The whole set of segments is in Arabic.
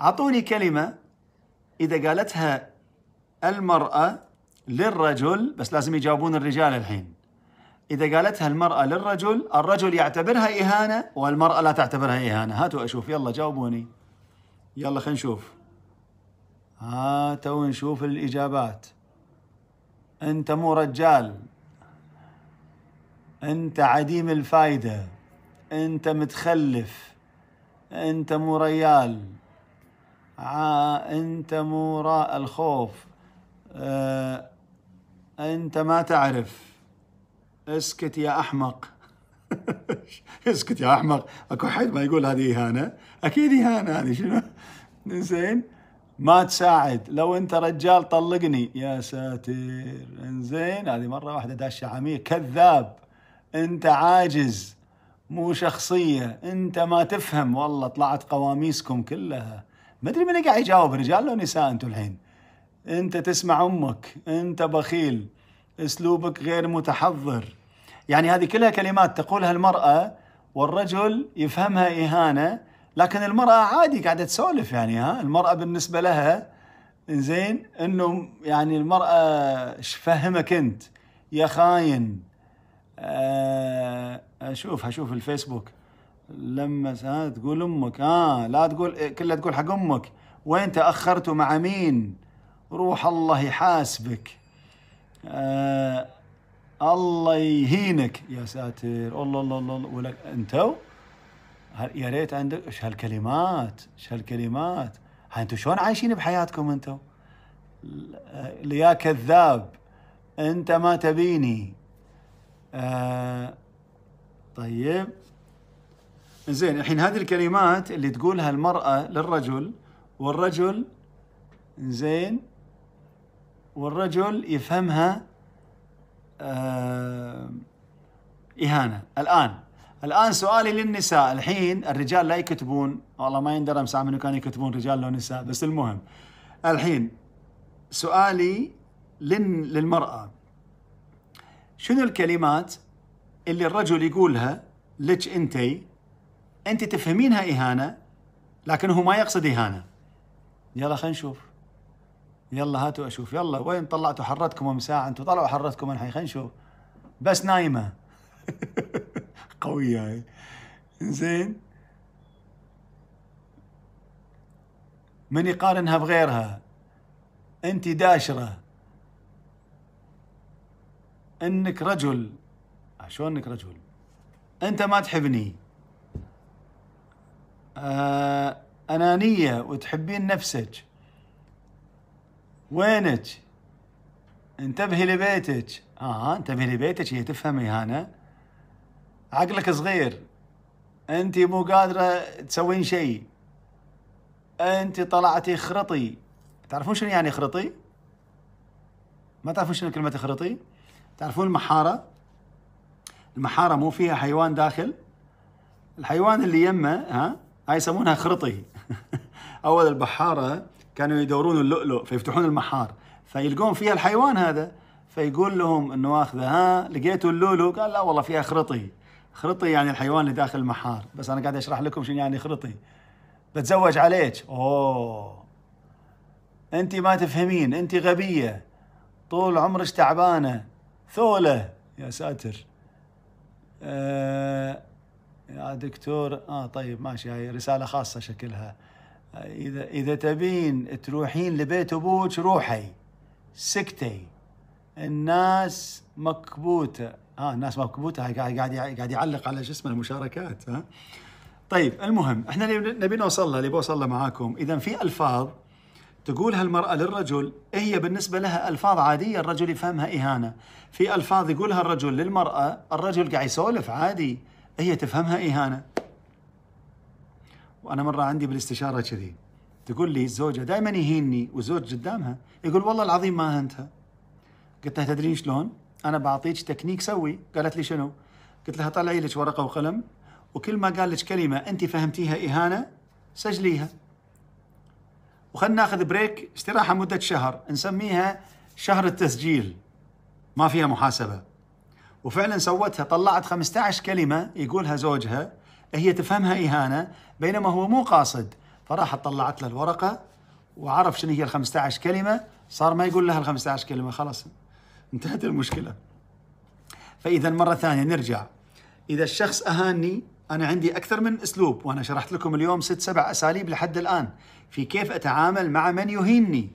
أعطوني كلمة إذا قالتها المرأة للرجل بس لازم يجاوبون الرجال الحين إذا قالتها المرأة للرجل الرجل يعتبرها إهانة والمرأة لا تعتبرها إهانة هاتوا أشوف يلا جاوبوني يلا خلينا نشوف هاتوا نشوف الإجابات أنت مو رجال أنت عديم الفايدة أنت متخلف أنت مو ريال أنت مو راء الخوف آه، أنت ما تعرف اسكت يا أحمق اسكت يا أحمق أكو حد ما يقول هذه إهانة أكيد إهانة هذه شنو زين ما تساعد لو انت رجال طلقني يا ساتر انزين هذه مره واحده داشه عميق كذاب انت عاجز مو شخصيه انت ما تفهم والله طلعت قواميسكم كلها ما ادري من قاعد يجاوب رجال ولا نساء انتم الحين انت تسمع امك انت بخيل اسلوبك غير متحضر يعني هذه كلها كلمات تقولها المراه والرجل يفهمها اهانه لكن المراه عادي قاعده تسولف يعني ها المراه بالنسبه لها زين انه يعني المراه ايش فهمك انت يا خاين آه، اشوف اشوف الفيسبوك لما تقول امك اه لا تقول إيه، كلها تقول حق امك وين تاخرتوا مع مين روح الله يحاسبك آه الله يهينك يا ساتر الله الله الله ولك انتو يا ريت عندك ايش هالكلمات ايش هالكلمات انتم شلون عايشين بحياتكم انتم يا كذاب انت ما تبيني آه طيب زين الحين هذه الكلمات اللي تقولها المرأة للرجل والرجل زين والرجل يفهمها آه إهانة الآن الآن سؤالي للنساء الحين الرجال لا يكتبون والله ما يندرى مساعة منو كانوا يكتبون رجال لو نساء بس المهم الحين سؤالي للمرأة شنو الكلمات اللي الرجل يقولها لك انتي انت تفهمينها اهانه لكن هو ما يقصد اهانه يلا خلينا نشوف يلا هاتوا اشوف يلا وين طلعتوا حرتكم ام ساعه انتوا طلعوا حرتكم الحين خلينا نشوف بس نايمه قويه هاي زين من يقارنها بغيرها انت داشره انك رجل شلون انك رجل انت ما تحبني آه، أنانية وتحبين نفسك وينك انتبهي لبيتك آه انتبهي لبيتك هي تفهمي هانا عقلك صغير انت مو قادرة تسوين شيء انت طلعتي خرطي تعرفون شنو يعني خرطي؟ ما تعرفون شنو كلمة خرطي؟ تعرفون المحارة؟ المحارة مو فيها حيوان داخل الحيوان اللي يمه ها هاي يسمونها خرطي اول البحاره كانوا يدورون اللؤلؤ فيفتحون المحار فيلقون فيها الحيوان هذا فيقول لهم انه اخذه ها لقيتوا اللؤلؤ قال لا والله فيها خرطي خرطي يعني الحيوان اللي داخل المحار بس انا قاعد اشرح لكم شنو يعني خرطي بتزوج عليك اوه انت ما تفهمين انت غبيه طول عمرك تعبانه ثوله يا ساتر أه يا آه، دكتور اه طيب ماشي هاي رساله خاصه شكلها آه، اذا اذا تبين تروحين لبيت ابوك روحي سكتي الناس مكبوته اه الناس مكبوته هاي قاعد قاعد قاعد يعلق على شو اسمه المشاركات ها طيب المهم احنا نبي نوصل له اللي بوصل له معاكم اذا في الفاظ تقولها المرأة للرجل هي بالنسبة لها ألفاظ عادية الرجل يفهمها إهانة في ألفاظ يقولها الرجل للمرأة الرجل قاعد يسولف عادي هي تفهمها إهانة وأنا مرة عندي بالاستشارة كذي تقول لي الزوجة دائما يهيني وزوج قدامها يقول والله العظيم ما هنتها قلت لها تدرين شلون؟ أنا بعطيك تكنيك سوي قالت لي شنو؟ قلت لها طلعي لك ورقة وقلم وكل ما قال لك كلمة أنت فهمتيها إهانة سجليها وخلنا ناخذ بريك استراحة مدة شهر نسميها شهر التسجيل ما فيها محاسبة وفعلا سوتها طلعت 15 كلمة يقولها زوجها هي تفهمها إهانة بينما هو مو قاصد فراحت طلعت له الورقة وعرف شنو هي ال 15 كلمة صار ما يقول لها ال 15 كلمة خلاص انتهت المشكلة فإذا مرة ثانية نرجع إذا الشخص أهاني أنا عندي أكثر من أسلوب وأنا شرحت لكم اليوم ست سبع أساليب لحد الآن في كيف أتعامل مع من يهينني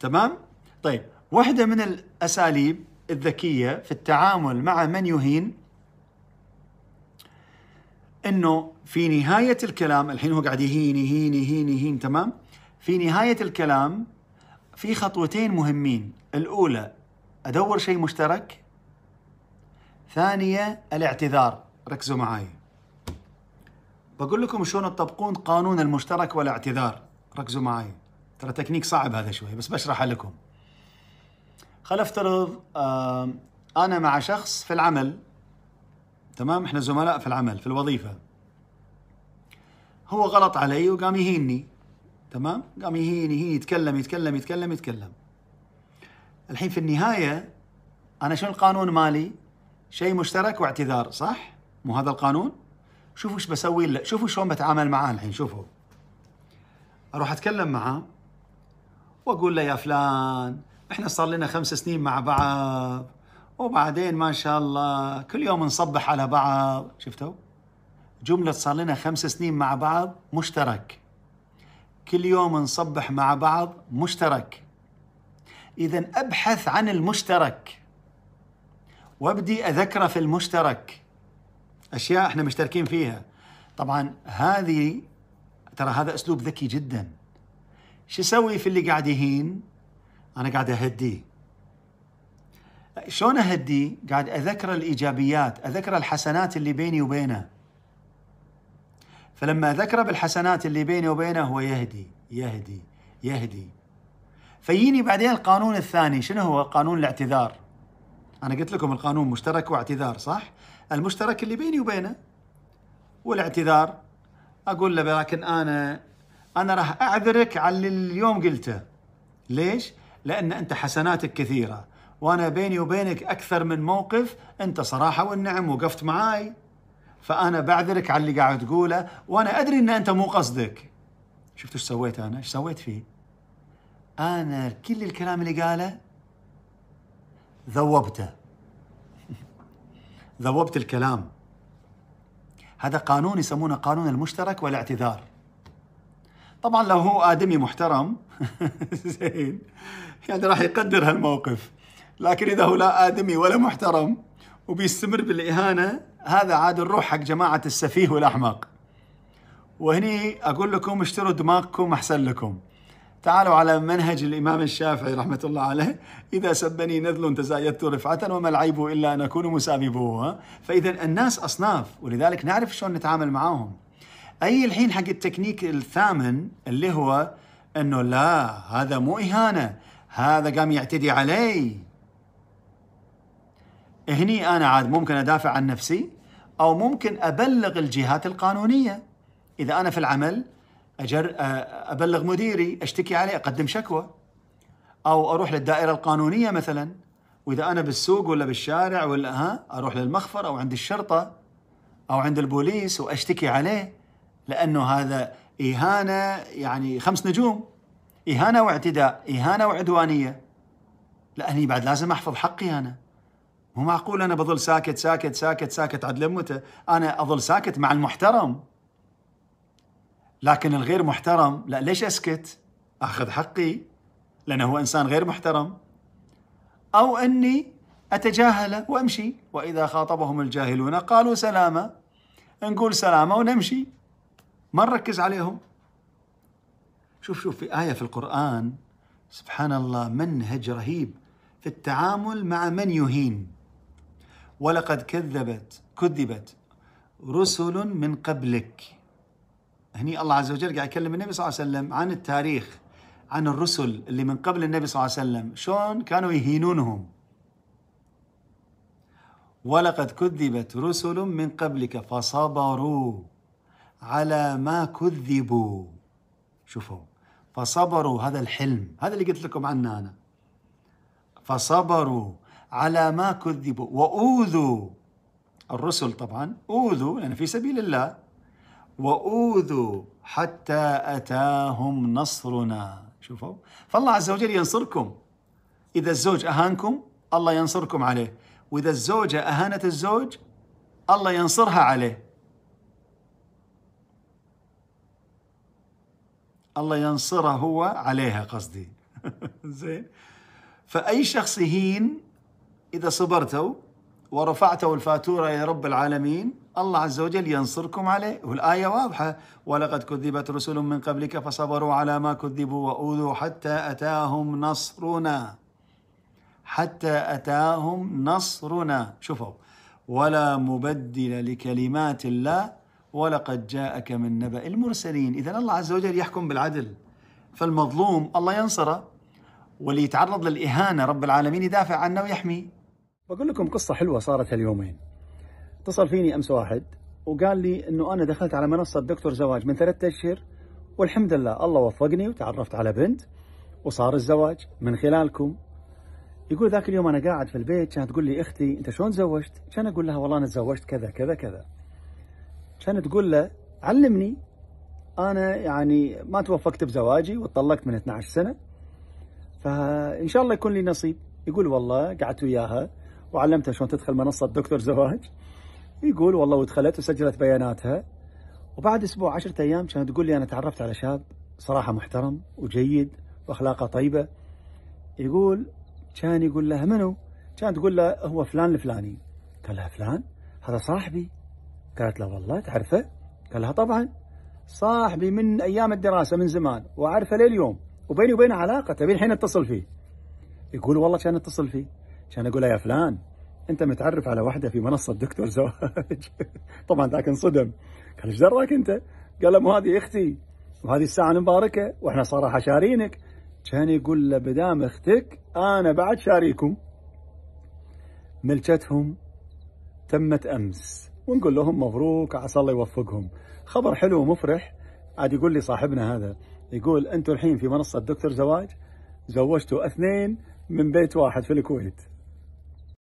تمام؟ طيب واحدة من الأساليب الذكية في التعامل مع من يهين انه في نهاية الكلام الحين هو قاعد يهين يهين يهين يهين تمام في نهاية الكلام في خطوتين مهمين الأولى أدور شيء مشترك ثانية الاعتذار ركزوا معاي بقول لكم شلون تطبقون قانون المشترك والاعتذار ركزوا معاي ترى تكنيك صعب هذا شوي بس بشرحه لكم خل نفترض آه، انا مع شخص في العمل تمام احنا زملاء في العمل في الوظيفه هو غلط علي وقام يهيني تمام قام يهيني يهين يتكلم يتكلم يتكلم يتكلم الحين في النهايه انا شنو القانون مالي شيء مشترك واعتذار صح مو هذا القانون شوفوا ايش بسوي له شوفوا شلون بتعامل معاه الحين شوفوا اروح اتكلم معاه واقول له يا فلان احنا صار لنا خمس سنين مع بعض وبعدين ما شاء الله كل يوم نصبح على بعض شفتوا جملة صار لنا خمس سنين مع بعض مشترك كل يوم نصبح مع بعض مشترك إذا أبحث عن المشترك وابدي أذكره في المشترك أشياء احنا مشتركين فيها طبعا هذه ترى هذا أسلوب ذكي جدا شو سوي في اللي قاعد يهين انا قاعد اهديه شلون اهديه قاعد اذكر الايجابيات اذكر الحسنات اللي بيني وبينه فلما اذكره بالحسنات اللي بيني وبينه هو يهدي يهدي يهدي فيجيني بعدين القانون الثاني شنو هو قانون الاعتذار انا قلت لكم القانون مشترك واعتذار صح المشترك اللي بيني وبينه والاعتذار اقول له لكن انا انا راح اعذرك على اللي اليوم قلته ليش لأن أنت حسناتك كثيرة وأنا بيني وبينك أكثر من موقف أنت صراحة والنعم وقفت معاي فأنا بعذرك على اللي قاعد تقوله وأنا أدري أن أنت مو قصدك شفت ايش سويت أنا؟ ايش سويت فيه؟ أنا كل الكلام اللي قاله ذوبته ذوبت الكلام هذا قانون يسمونه قانون المشترك والاعتذار طبعا لو هو ادمي محترم زين يعني راح يقدر هالموقف لكن اذا هو لا ادمي ولا محترم وبيستمر بالاهانه هذا عاد نروح حق جماعه السفيه والاحمق وهني اقول لكم اشتروا دماغكم احسن لكم تعالوا على منهج الامام الشافعي رحمه الله عليه اذا سبني نذل تزايدت رفعه وما العيب الا ان اكون مسامبه فاذا الناس اصناف ولذلك نعرف شلون نتعامل معاهم اي الحين حق التكنيك الثامن اللي هو انه لا هذا مو اهانه هذا قام يعتدي علي هني انا عاد ممكن ادافع عن نفسي او ممكن ابلغ الجهات القانونيه اذا انا في العمل أجر ابلغ مديري اشتكي عليه اقدم شكوى او اروح للدائره القانونيه مثلا واذا انا بالسوق ولا بالشارع ولا ها اروح للمخفر او عند الشرطه او عند البوليس واشتكي عليه لانه هذا اهانه يعني خمس نجوم اهانه واعتداء اهانه وعدوانيه لاني بعد لازم احفظ حقي انا مو معقول انا بظل ساكت ساكت ساكت ساكت عد لمته انا اظل ساكت مع المحترم لكن الغير محترم لا ليش اسكت اخذ حقي لانه هو انسان غير محترم او اني اتجاهله وامشي واذا خاطبهم الجاهلون قالوا سلامه نقول سلامه ونمشي ما نركز عليهم شوف شوف في آية في القرآن سبحان الله منهج رهيب في التعامل مع من يهين ولقد كذبت كذبت رسل من قبلك هني الله عز وجل قاعد يكلم النبي صلى الله عليه وسلم عن التاريخ عن الرسل اللي من قبل النبي صلى الله عليه وسلم شلون كانوا يهينونهم ولقد كذبت رسل من قبلك فصبروا على ما كذبوا شوفوا فصبروا هذا الحلم هذا اللي قلت لكم عنه أنا فصبروا على ما كذبوا وأوذوا الرسل طبعا أوذوا لأن يعني في سبيل الله وأوذوا حتى أتاهم نصرنا شوفوا فالله عز وجل ينصركم إذا الزوج أهانكم الله ينصركم عليه وإذا الزوجة أهانت الزوج الله ينصرها عليه الله ينصره هو عليها قصدي زين فأي شخص يهين إذا صبرتوا ورفعتوا الفاتورة يا رب العالمين الله عز وجل ينصركم عليه والآية واضحة ولقد كذبت رسل من قبلك فصبروا على ما كذبوا وأوذوا حتى أتاهم نصرنا حتى أتاهم نصرنا شوفوا ولا مبدل لكلمات الله ولقد جاءك من نبأ المرسلين إذا الله عز وجل يحكم بالعدل فالمظلوم الله ينصره واللي يتعرض للإهانة رب العالمين يدافع عنه ويحميه بقول لكم قصة حلوة صارت هاليومين اتصل فيني أمس واحد وقال لي أنه أنا دخلت على منصة دكتور زواج من ثلاثة أشهر والحمد لله الله وفقني وتعرفت على بنت وصار الزواج من خلالكم يقول ذاك اليوم أنا قاعد في البيت كانت تقول لي أختي أنت شلون تزوجت؟ كان أقول لها والله أنا تزوجت كذا كذا كذا كانت تقول له علمني انا يعني ما توفقت بزواجي وطلقت من 12 سنه فان شاء الله يكون لي نصيب يقول والله قعدت وياها وعلمتها شلون تدخل منصه دكتور زواج يقول والله ودخلت وسجلت بياناتها وبعد اسبوع 10 ايام كانت تقول لي انا تعرفت على شاب صراحه محترم وجيد واخلاقه طيبه يقول كان يقول لها منو؟ كانت تقول له هو فلان الفلاني قال لها فلان هذا صاحبي قالت له والله تعرفه؟ قال لها طبعا صاحبي من ايام الدراسه من زمان واعرفه لليوم وبيني وبينه علاقه تبي الحين اتصل فيه يقول والله كان اتصل فيه كان اقول له يا فلان انت متعرف على واحده في منصه دكتور زواج طبعا ذاك انصدم قال ايش دراك انت؟ قال له مو هذه اختي وهذه الساعه المباركه واحنا صراحه شارينك كان يقول له بدام اختك انا بعد شاريكم ملكتهم تمت امس ونقول لهم مبروك عسى الله يوفقهم خبر حلو ومفرح عاد يقول لي صاحبنا هذا يقول انتم الحين في منصه دكتور زواج زوجتوا اثنين من بيت واحد في الكويت